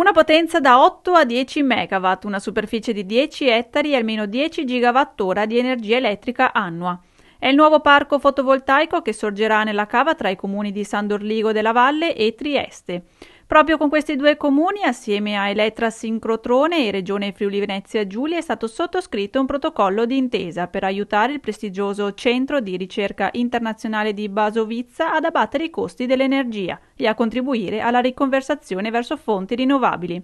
Una potenza da 8 a 10 MW, una superficie di 10 ettari e almeno 10 GWh di energia elettrica annua. È il nuovo parco fotovoltaico che sorgerà nella cava tra i comuni di San Dorligo della Valle e Trieste. Proprio con questi due comuni, assieme a Elettra Sincrotrone e Regione Friuli Venezia Giulia, è stato sottoscritto un protocollo di intesa per aiutare il prestigioso Centro di Ricerca Internazionale di Basovizza ad abbattere i costi dell'energia e a contribuire alla riconversazione verso fonti rinnovabili.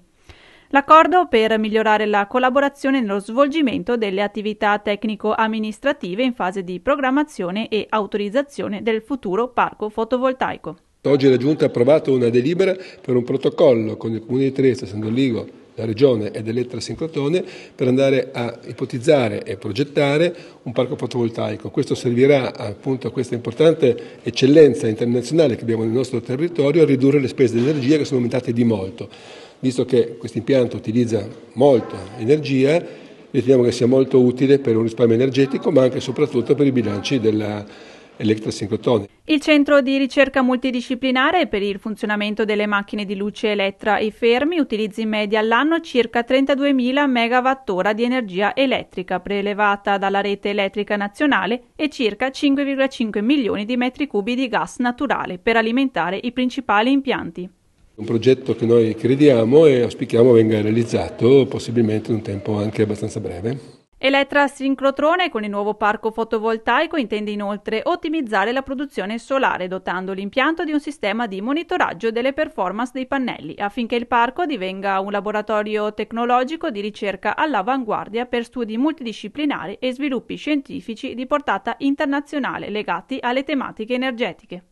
L'accordo per migliorare la collaborazione nello svolgimento delle attività tecnico-amministrative in fase di programmazione e autorizzazione del futuro parco fotovoltaico. Oggi la Giunta ha approvato una delibera per un protocollo con il Comune di Trieste, San Ligo, la Regione ed Elettra Sincrotone per andare a ipotizzare e progettare un parco fotovoltaico. Questo servirà appunto a questa importante eccellenza internazionale che abbiamo nel nostro territorio a ridurre le spese di energia che sono aumentate di molto. Visto che questo impianto utilizza molta energia, riteniamo che sia molto utile per un risparmio energetico ma anche e soprattutto per i bilanci della elettrasincrotroni. Il centro di ricerca multidisciplinare per il funzionamento delle macchine di luce elettra e fermi utilizza in media all'anno circa 32.000 MWh di energia elettrica prelevata dalla rete elettrica nazionale e circa 5,5 milioni di metri cubi di gas naturale per alimentare i principali impianti. Un progetto che noi crediamo e auspichiamo venga realizzato possibilmente in un tempo anche abbastanza breve. Elettra Sincrotrone con il nuovo parco fotovoltaico intende inoltre ottimizzare la produzione solare dotando l'impianto di un sistema di monitoraggio delle performance dei pannelli affinché il parco divenga un laboratorio tecnologico di ricerca all'avanguardia per studi multidisciplinari e sviluppi scientifici di portata internazionale legati alle tematiche energetiche.